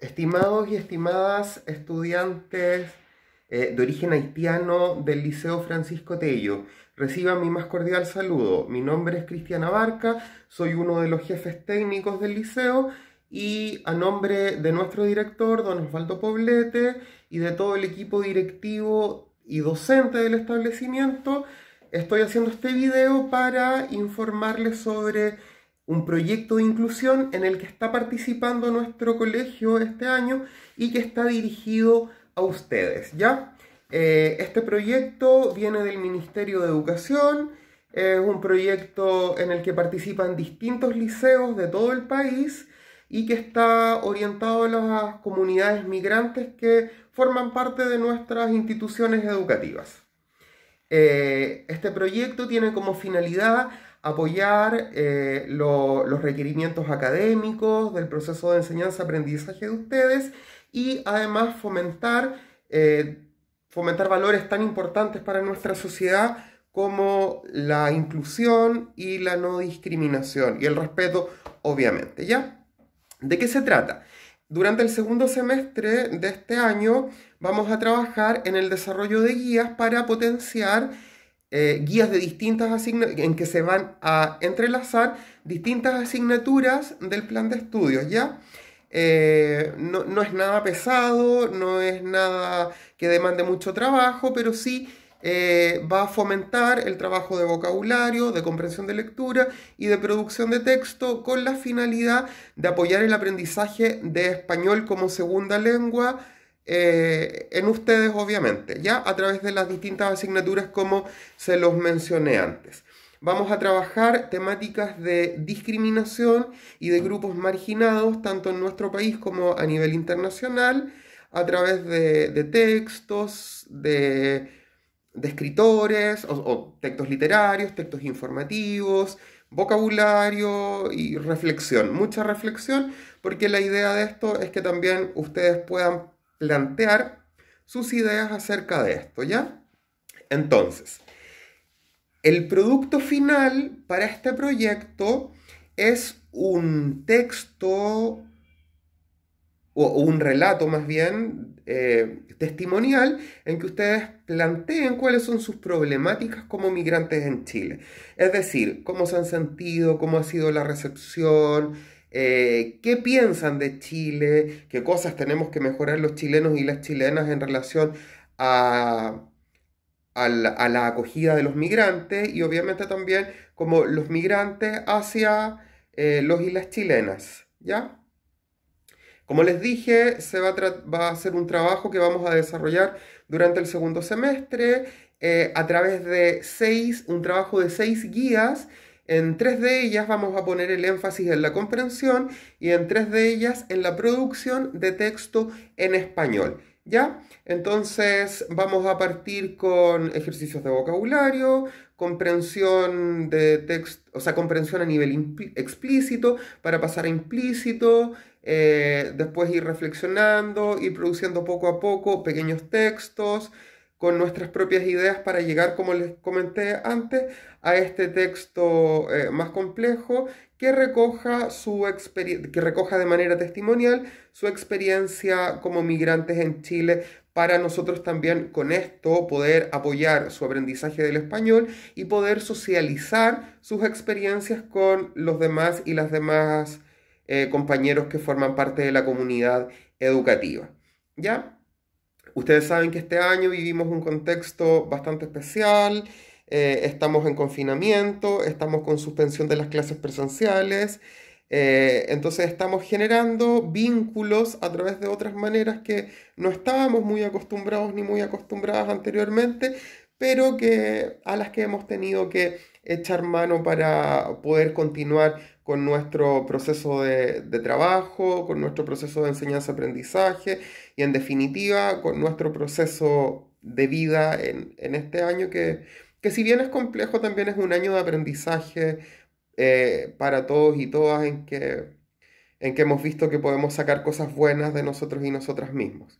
Estimados y estimadas estudiantes eh, de origen haitiano del Liceo Francisco Tello, reciban mi más cordial saludo. Mi nombre es Cristiana Barca, soy uno de los jefes técnicos del liceo y a nombre de nuestro director, don Osvaldo Poblete, y de todo el equipo directivo y docente del establecimiento, estoy haciendo este video para informarles sobre un proyecto de inclusión en el que está participando nuestro colegio este año y que está dirigido a ustedes, ¿ya? Eh, este proyecto viene del Ministerio de Educación, es un proyecto en el que participan distintos liceos de todo el país y que está orientado a las comunidades migrantes que forman parte de nuestras instituciones educativas. Eh, este proyecto tiene como finalidad apoyar eh, los requerimientos académicos del proceso de enseñanza-aprendizaje de ustedes y además fomentar, eh, fomentar valores tan importantes para nuestra sociedad como la inclusión y la no discriminación y el respeto, obviamente, ¿ya? ¿De qué se trata? Durante el segundo semestre de este año vamos a trabajar en el desarrollo de guías para potenciar eh, guías de distintas asignaturas, en que se van a entrelazar distintas asignaturas del plan de estudios, ¿ya? Eh, no, es nada pesado, no es nada que demande mucho trabajo, pero sí eh, va a fomentar el trabajo de vocabulario, de comprensión de lectura y de producción de texto con la finalidad de apoyar el aprendizaje de español como segunda lengua eh, en ustedes, obviamente, ya a través de las distintas asignaturas como se los mencioné antes. Vamos a trabajar temáticas de discriminación y de grupos marginados, tanto en nuestro país como a nivel internacional, a través de, textos, de, escritores, o textos literarios, textos informativos, vocabulario y reflexión, mucha reflexión, porque la idea de esto es que también ustedes puedan plantear sus ideas acerca de esto, ¿ya? Entonces, el producto final para este proyecto es un texto o un relato más bien eh, testimonial en que ustedes planteen cuáles son sus problemáticas como migrantes en Chile. Es decir, cómo se han sentido, cómo ha sido la recepción, eh, qué piensan de Chile, qué cosas tenemos que mejorar los chilenos y las chilenas en relación a, la, acogida de los migrantes y obviamente también como los migrantes hacia eh, los y las chilenas, ¿ya? Como les dije, se va a, va ser un trabajo que vamos a desarrollar durante el segundo semestre eh, a través de seis, un trabajo de seis guías en tres de ellas vamos a poner el énfasis en la comprensión y en tres de ellas en la producción de texto en español. ¿Ya? Entonces vamos a partir con ejercicios de vocabulario, comprensión de texto, o sea, comprensión a nivel explícito para pasar a implícito, eh, después ir reflexionando, ir produciendo poco a poco pequeños textos con nuestras propias ideas para llegar, como les comenté antes, a este texto eh, más complejo que recoja, su que recoja de manera testimonial su experiencia como migrantes en Chile para nosotros también con esto poder apoyar su aprendizaje del español y poder socializar sus experiencias con los demás y las demás eh, compañeros que forman parte de la comunidad educativa. ¿Ya? Ustedes saben que este año vivimos un contexto bastante especial, eh, estamos en confinamiento, estamos con suspensión de las clases presenciales, eh, entonces estamos generando vínculos a través de otras maneras que no estábamos muy acostumbrados ni muy acostumbradas anteriormente, pero que, a las que hemos tenido que echar mano para poder continuar con nuestro proceso de, trabajo, con nuestro proceso de enseñanza-aprendizaje y en definitiva con nuestro proceso de vida en, este año que, que, si bien es complejo también es un año de aprendizaje eh, para todos y todas en que, en que hemos visto que podemos sacar cosas buenas de nosotros y nosotras mismos.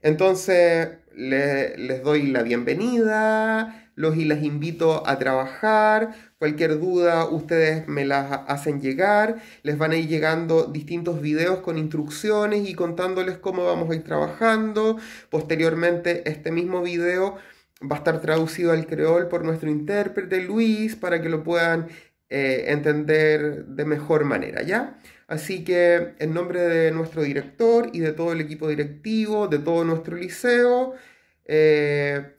Entonces les doy la bienvenida, los y las invito a trabajar. Cualquier duda ustedes me las hacen llegar. Les van a ir llegando distintos videos con instrucciones y contándoles cómo vamos a ir trabajando. Posteriormente este mismo video va a estar traducido al creol por nuestro intérprete Luis para que lo puedan eh, entender de mejor manera, ¿ya? Así que en nombre de nuestro director y de todo el equipo directivo, de todo nuestro liceo, eh,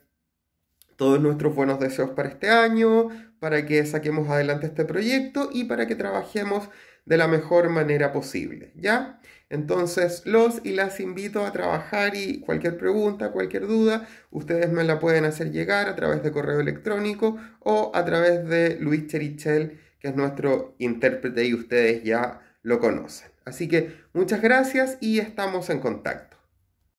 todos nuestros buenos deseos para este año, para que saquemos adelante este proyecto y para que trabajemos de la mejor manera posible, ¿ya? Entonces los y las invito a trabajar y cualquier pregunta, cualquier duda, ustedes me la pueden hacer llegar a través de correo electrónico o a través de Luis Cherichel, que es nuestro intérprete y ustedes ya lo conocen. Así que muchas gracias y estamos en contacto.